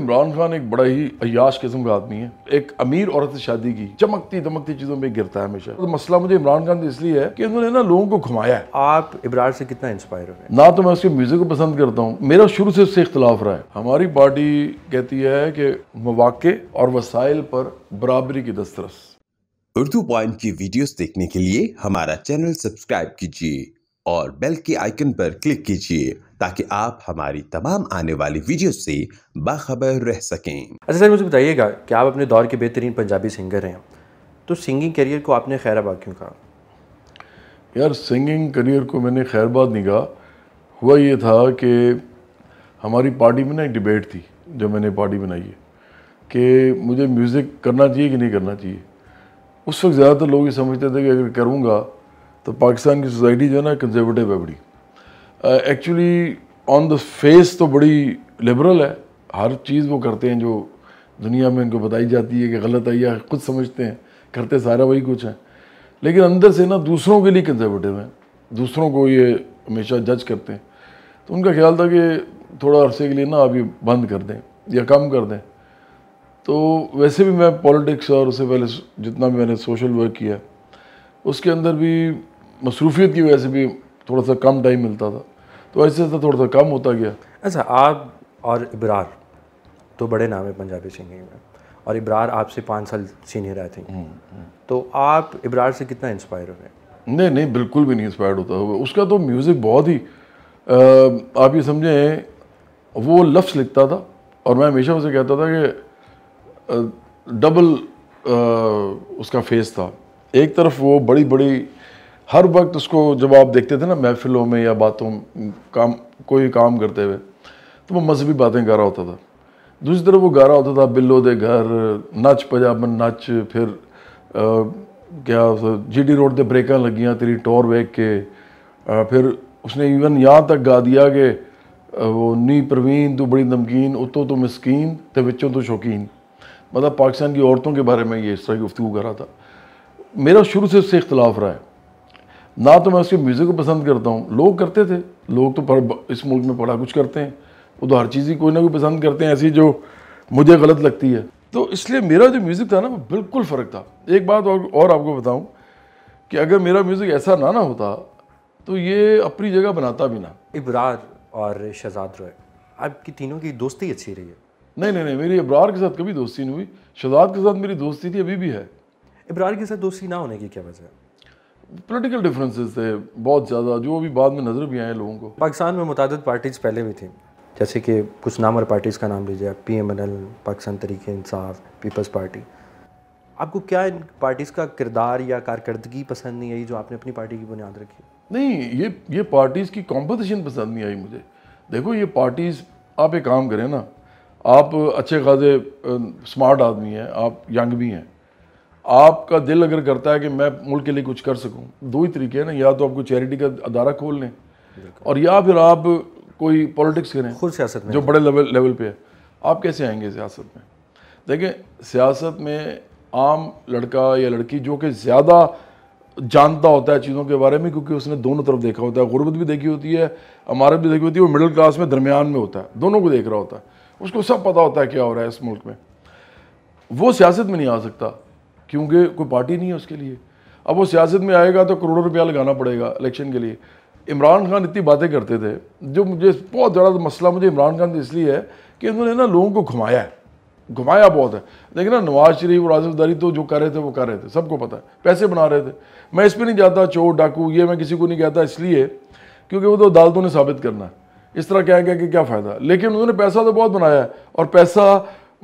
इमरान खान एक बड़ा ही अयाश किस्म का आदमी है एक अमीर औरत से शादी की चमकती दमकती चीज़ों में गिरता है हमेशा तो मसला मुझे इमरान खान इसलिए है कि उन्होंने ना लोगों को घुमाया है आप इमरान से कितना इंस्पायर हो रहे हैं ना तो मैं उसके म्यूज़िक को पसंद करता हूँ मेरा शुरू से उससे इख्तलाफ रहा है हमारी पार्टी कहती है कि मौाक़े और वसाइल पर बराबरी की दस्तरस उर्दू पॉइंट की वीडियो देखने के लिए हमारा चैनल सब्सक्राइब कीजिए और बेल के आइकन पर क्लिक कीजिए ताकि आप हमारी तमाम आने वाली वीडियो से बाखबर रह सकें अच्छा सर मुझे बताइएगा कि आप अपने दौर के बेहतरीन पंजाबी सिंगर हैं तो सिंगिंग करियर को आपने खैराबाद क्यों कहा यार सिंगिंग करियर को मैंने खैरबाद नहीं कहा हुआ ये था कि हमारी पार्टी में ना एक डिबेट थी जब मैंने पार्टी बनाई है कि मुझे म्यूज़िक करना चाहिए कि नहीं करना चाहिए उस वक्त ज़्यादातर लोग ये समझते थे कि अगर करूँगा तो पाकिस्तान की सोसाइटी जो है ना कंजर्वेटिव है बड़ी एक्चुअली ऑन द फेस तो बड़ी लिबरल है हर चीज़ वो करते हैं जो दुनिया में इनको बताई जाती है कि गलत है या खुद समझते हैं करते सारा वही कुछ है लेकिन अंदर से ना दूसरों के लिए कंजर्वेटिव हैं दूसरों को ये हमेशा जज करते हैं तो उनका ख्याल था कि थोड़ा अरसे के लिए ना आप ये बंद कर दें या कम कर दें तो वैसे भी मैं पॉलिटिक्स और उससे पहले जितना भी मैंने सोशल वर्क किया उसके अंदर भी मसरूफियत की वजह से भी थोड़ा सा कम टाइम मिलता था तो ऐसे ऐसे तो थोड़ा सा कम होता गया अच्छा आप और इब्रार तो बड़े नाम है पंजाबी सिंगिंग में और इब्रार आपसे पाँच साल सीनियर आए थे हम्म, हम्म। तो आप इब्रार से कितना इंस्पायर हुए नहीं नहीं बिल्कुल भी नहीं इंस्पायर होता हुआ उसका तो म्यूज़िक बहुत ही आप ये समझें वो लफ्स लिखता था और मैं हमेशा उसे कहता था कि डबल उसका फेस था एक तरफ वो बड़ी बड़ी हर वक्त उसको जब आप देखते थे ना महफिलों में या बातों काम कोई काम करते हुए तो वो मजहबी बातें गा रहा होता था दूसरी तरफ वो गा रहा होता था बिल्लो दे घर नच पजामन नच फिर आ, क्या जीडी रोड पर ब्रेक लगियाँ तेरी टोर वेक के आ, फिर उसने इवन यहाँ तक गा दिया कि वो नी प्रवीन तू बड़ी नमकीन उतों तो मस्कीन तो बच्चों तो शौकीन मतलब पाकिस्तान की औरतों के बारे में ये इस तरह की गुफ्तु कर रहा था मेरा शुरू से उससे इख्तलाफ रहा है ना तो मैं उसके म्यूज़िक को पसंद करता हूँ लोग करते थे लोग तो इस मुल्क में पढ़ा कुछ करते हैं वो तो हर चीज़ ही कोई ना कोई पसंद करते हैं ऐसी जो मुझे गलत लगती है तो इसलिए मेरा जो म्यूज़िक था ना वो बिल्कुल फ़र्क था एक बात और, और आपको बताऊँ कि अगर मेरा म्यूज़िक ऐसा ना ना होता तो ये अपनी जगह बनाता भी ना इबरार और शहजाद रॉय आपकी तीनों की दोस्ती अच्छी रही है नहीं नहीं नहीं मेरी इब्रार के साथ कभी दोस्ती नहीं हुई शहजाद के साथ मेरी दोस्ती थी अभी भी है इबरार के साथ दोस्ती ना होने की क्या वजह है पोलिटिकल डिफरेंसेस थे बहुत ज़्यादा जो अभी बाद में नज़र भी आए लोगों को पाकिस्तान में मुतद पार्टीज़ पहले भी थी जैसे कि कुछ नामर पार्टीज़ का नाम लीजिए P M N L Pakistan Tehreek-e Insaf peoples party आपको क्या इन पार्टीज़ का किरदार या कारकर्दगी पसंद नहीं आई जो आपने अपनी पार्टी की बुनियाद रखी नहीं ये ये पार्टीज़ की कॉम्पोजिशन पसंद नहीं आई मुझे देखो ये पार्टीज़ आप एक काम करें ना आप अच्छे खासे स्मार्ट आदमी हैं आप यंग भी हैं आपका दिल अगर करता है कि मैं मुल्क के लिए कुछ कर सकूं दो ही तरीके हैं ना या तो आपको चैरिटी का अदारा खोल लें और या फिर आप कोई पॉलिटिक्स करें खुद सियासत में जो बड़े लेवल लेवल पे है आप कैसे आएंगे सियासत में देखें सियासत में आम लड़का या लड़की जो कि ज़्यादा जानता होता है चीज़ों के बारे में क्योंकि उसने दोनों तरफ देखा होता है गुरबत भी देखी होती है अमारत भी देखी होती है वो मिडिल क्लास में दरमियान में होता है दोनों को देख रहा होता है उसको सब पता होता है क्या हो रहा है इस मुल्क में वो सियासत में नहीं आ सकता क्योंकि कोई पार्टी नहीं है उसके लिए अब वो सियासत में आएगा तो करोड़ों रुपया लगाना पड़ेगा इलेक्शन के लिए इमरान खान इतनी बातें करते थे जो मुझे बहुत ज़्यादा मसला मुझे इमरान खान इसलिए है कि उन्होंने ना लोगों को घुमाया है घुमाया बहुत है लेकिन ना नवाज शरीफ और आजिफ दारी तो जो कर रहे थे वो कर रहे थे सबको पता है पैसे बना रहे थे मैं इस पर नहीं जाता चोर डाकू ये मैं किसी को नहीं कहता इसलिए क्योंकि वो तो अदालतों ने साबित करना है इस तरह कह क्या कि क्या फ़ायदा लेकिन उन्होंने पैसा तो बहुत बनाया है और पैसा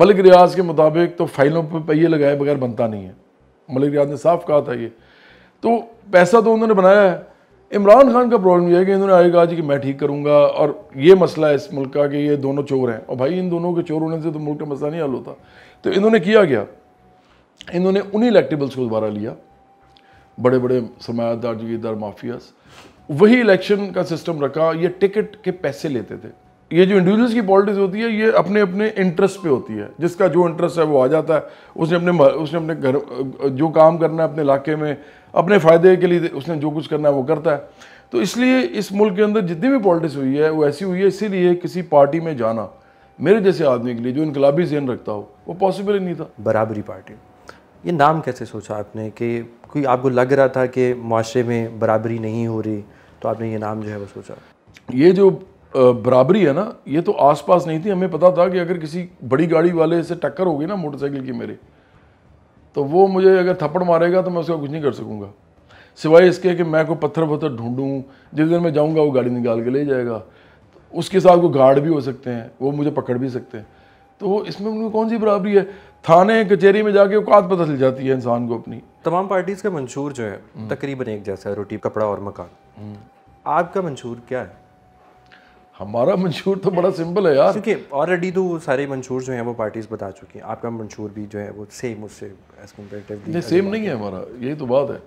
मलिक रियाज के मुताबिक तो फाइलों पर पहिए लगाए बगैर बनता नहीं है मलिक रियाज ने साफ कहा था ये तो पैसा तो उन्होंने बनाया है इमरान खान का प्रॉब्लम यह है कि इन्होंने आगे कहा जी कि मैं ठीक करूँगा और ये मसला है इस मुल्क का कि ये दोनों चोर हैं और भाई इन दोनों के चोर होने से तो मुल्क का मसला नहीं हल होता तो इन्होंने किया गया इन्होंने उन्हीं इलेक्टेबल्स को दोबारा लिया बड़े बड़े सरमायादार जगीदार माफियाज वही इलेक्शन का सिस्टम रखा ये टिकट के पैसे लेते थे ये जो इंडिविजुअल्स की पॉलिटिक्स होती है ये अपने अपने इंटरेस्ट पे होती है जिसका जो इंटरेस्ट है वो आ जाता है उसने अपने उसने अपने घर जो काम करना है अपने इलाके में अपने फ़ायदे के लिए उसने जो कुछ करना है वो करता है तो इसलिए इस मुल्क के अंदर जितनी भी पॉलिटिक्स हुई है वो ऐसी हुई है इसीलिए किसी पार्टी में जाना मेरे जैसे आदमी के लिए जो इनकलाबी जहन रखता हो वो पॉसिबल ही नहीं था बराबरी पार्टी ये नाम कैसे सोचा आपने कि कोई आपको लग रहा था कि माशरे में बराबरी नहीं हो रही तो आपने ये नाम जो है वो सोचा ये जो बराबरी है ना ये तो आसपास नहीं थी हमें पता था कि अगर किसी बड़ी गाड़ी वाले से टक्कर होगी ना मोटरसाइकिल की मेरे तो वो मुझे अगर थप्पड़ मारेगा तो मैं उसका कुछ नहीं कर सकूँगा सिवाय इसके कि मैं कोई पत्थर पत्थर ढूंढूँ जिस दिन मैं जाऊँगा वो गाड़ी निकाल के ले जाएगा तो उसके साथ वो गार्ड भी हो सकते हैं वो मुझे पकड़ भी सकते हैं तो इसमें उनकी कौन सी बराबरी है थाने कचहरी में जाके औकात पता चल जाती है इंसान को अपनी तमाम पार्टीज़ का मंशूर जो है हम्म। तकरीबन एक जैसा है रोटी कपड़ा और मकान हम्म। आपका मंशूर क्या है हमारा मंशूर तो बड़ा सिंपल है यार देखिए ऑलरेडी तो सारे मंशूर जो हैं वो पार्टीज बता चुकी हैं आपका मंशूर भी जो है वो सेम उससे एज कम्पेरेटिव नहीं सेम नहीं है हमारा यही तो बात है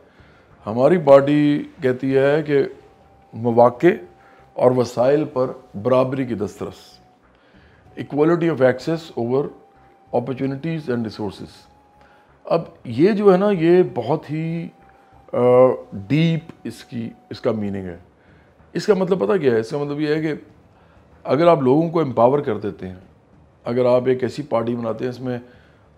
हमारी पार्टी कहती है कि मौाक़े और वसाइल पर बराबरी की दस्तरस equality of access over opportunities and resource अब ये जो है ना ये बहुत ही डीप इसकी इसका मीनिंग है इसका मतलब पता क्या है इसका मतलब ये है कि अगर आप लोगों को एम्पावर कर देते हैं अगर आप एक ऐसी पार्टी बनाते हैं इसमें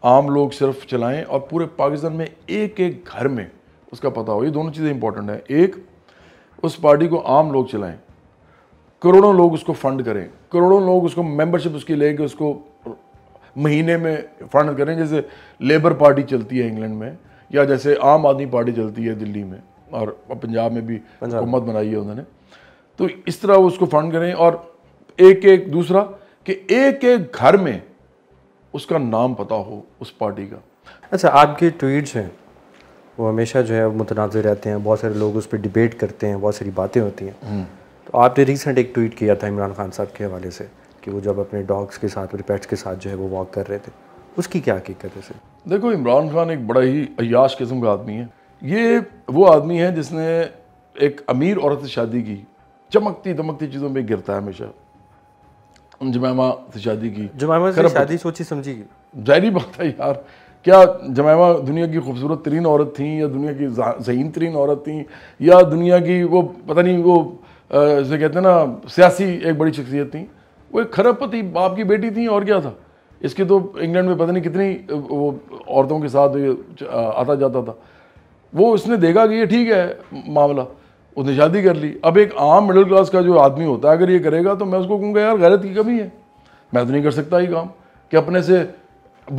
आम लोग सिर्फ चलाएं और पूरे पाकिस्तान में एक एक घर में उसका पता हो ये दोनों चीज़ें इंपॉर्टेंट हैं एक उस पार्टी को आम लोग चलाएं करोड़ों लोग उसको फंड करें करोड़ों लोग उसको मेंबरशिप उसकी लेके उसको महीने में फंड करें जैसे लेबर पार्टी चलती है इंग्लैंड में या जैसे आम आदमी पार्टी चलती है दिल्ली में और पंजाब में भी हुकूमत बनाई है उन्होंने तो इस तरह वो उसको फंड करें और एक एक दूसरा कि एक एक घर में उसका नाम पता हो उस पार्टी का अच्छा आपके ट्वीट्स हैं वो हमेशा जो है मुतनाज़ रहते हैं बहुत सारे लोग उस पर डिबेट करते हैं बहुत सारी बातें होती हैं हम्म। तो आपने रिसेंट एक ट्वीट किया था इमरान खान साहब के हवाले से कि वो जब अपने डॉग्स के साथ अपने पेट्स के साथ जो है वो वॉक कर रहे थे उसकी क्या हकीकत है सर देखो इमरान खान एक बड़ा ही अयाश किस्म का आदमी है ये वो आदमी है जिसने एक अमीर औरत से शादी की चमकती दमकती चीज़ों में गिरता है हमेशा जमैमा से शादी की जमैमा से शादी सोची समझी जहरी बात है यार क्या जमैमा दुनिया की खूबसूरत तरीन औरत थी या दुनिया की जहीन तरीन औरत थी या दुनिया की वो पता नहीं वो जैसे कहते हैं ना सियासी एक बड़ी शख्सियत थी वो एक खरबपति बाप की बेटी थी और क्या था इसके तो इंग्लैंड में पता नहीं कितनी वो औरतों के साथ आता जाता था वो उसने देखा कि ये ठीक है मामला उसने शादी कर ली अब एक आम मिडिल क्लास का जो आदमी होता है अगर ये करेगा तो मैं उसको कहूँगा यार गैरत की कमी है मैं तो नहीं कर सकता ये काम कि अपने से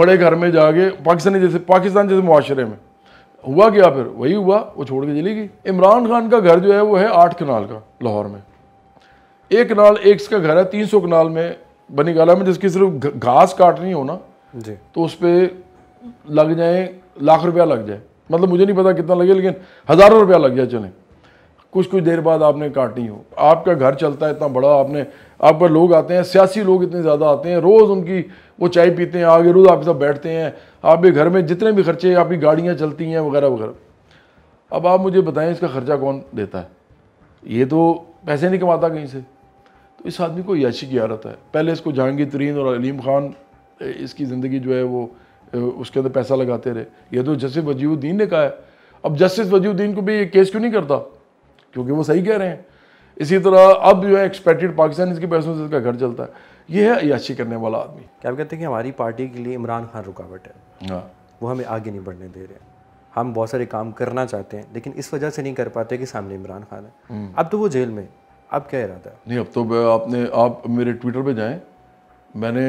बड़े घर में जाके पाकिस्तानी जैसे पाकिस्तान जैसे माशरे में हुआ क्या फिर वही हुआ वो छोड़ के चली गई इमरान खान का घर जो है वो है आठ कनाल का लाहौर में एक कनाल एक का घर है तीन सौ कनाल में बनी गाला में जिसकी सिर्फ घास काटनी हो ना जी तो उस पर लग जाए लाख रुपया लग जाए मतलब मुझे नहीं पता कितना लगे लेकिन हज़ारों रुपया लग जाए चले कुछ कुछ देर बाद आपने काटनी हो आपका घर चलता है इतना बड़ा आपने आप पर लोग आते हैं सियासी लोग इतने ज़्यादा आते हैं रोज़ उनकी वो चाय पीते हैं आगे रोज़ आपके साथ बैठते हैं आपके घर में जितने भी खर्चे आपकी गाड़ियाँ चलती हैं वगैरह वगैरह अब आप मुझे बताएं इसका खर्चा कौन देता है ये तो पैसे नहीं कमाता कहीं से तो इस आदमी को याशी की आदत है पहले इसको जहांगीर तरीन और अलीम खान इसकी ज़िंदगी जो है वो उसके अंदर पैसा लगाते रहे ये तो जस्टिस वजीउद्दीन ने कहा है अब जस्टिस वजीउद्दीन को भी ये केस क्यों नहीं करता क्योंकि वो सही कह रहे हैं इसी तरह अब जो है एक्सपेक्टेड पाकिस्तान इसके पैसों से इसका घर चलता है ये है अयाशी करने वाला आदमी क्या कहते हैं कि हमारी पार्टी के लिए इमरान खान रुकावट है हाँ वो हमें आगे नहीं बढ़ने दे रहे हैं हम बहुत सारे काम करना चाहते हैं लेकिन इस वजह से नहीं कर पाते कि सामने इमरान खान है हम्म। अब तो वो जेल में अब क्या इरादा है नहीं अब तो आपने आप मेरे ट्विटर पर जाए मैंने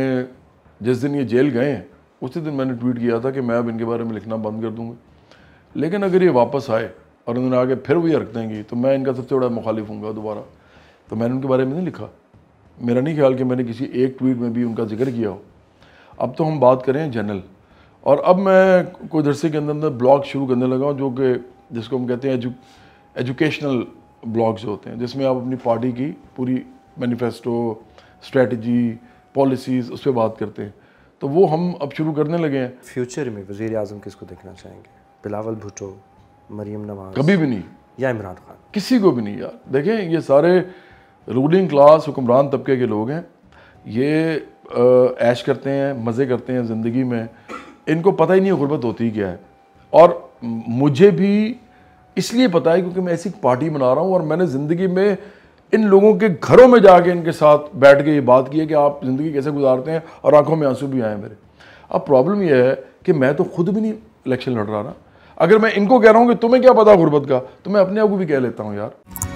जिस दिन ये जेल गए हैं उसी दिन मैंने ट्वीट किया था कि मैं अब इनके बारे में लिखना बंद कर दूंगा लेकिन अगर ये वापस आए और उन्होंने आगे फिर वही हरकतें की तो मैं इनका सबसे बड़ा मुखालिफ हूँ दोबारा तो मैंने उनके बारे में नहीं लिखा मेरा नहीं ख्याल कि मैंने किसी एक ट्वीट में भी उनका जिक्र किया हो अब तो हम बात करें जनरल और अब मैं कुछ अरसे के अंदर अंदर ब्लॉग शुरू करने लगा हूँ जो कि जिसको हम कहते हैं एजु एजुकेशनल ब्लॉग्स होते हैं जिसमें आप अपनी पार्टी की पूरी मैनिफेस्टो स्ट्रेटजी पॉलिसीज़ उस पर बात करते हैं तो वो हम अब शुरू करने लगे हैं फ्यूचर में वज़ी अजम किसको देखना चाहेंगे बिलावल भुटो मरीम नवाज कभी भी नहीं या इमरान खान किसी को भी नहीं यार देखें ये सारे रूलिंग क्लास हुक्मरान तबके के लोग हैं ये ऐश करते हैं मज़े करते हैं ज़िंदगी में इनको पता ही नहीं गुर्बत होती क्या है और मुझे भी इसलिए पता है क्योंकि मैं ऐसी पार्टी बना रहा हूँ और मैंने ज़िंदगी में इन लोगों के घरों में जाके इनके साथ बैठ के ये बात की है कि आप ज़िंदगी कैसे गुजारते हैं और आंखों में आंसू भी आए मेरे अब प्रॉब्लम यह है कि मैं तो खुद भी नहीं इलेक्शन लड़ रहा ना अगर मैं इनको कह रहा हूँ कि तुम्हें क्या पता गुर्बत का तो मैं अपने आप को भी कह लेता हूँ यार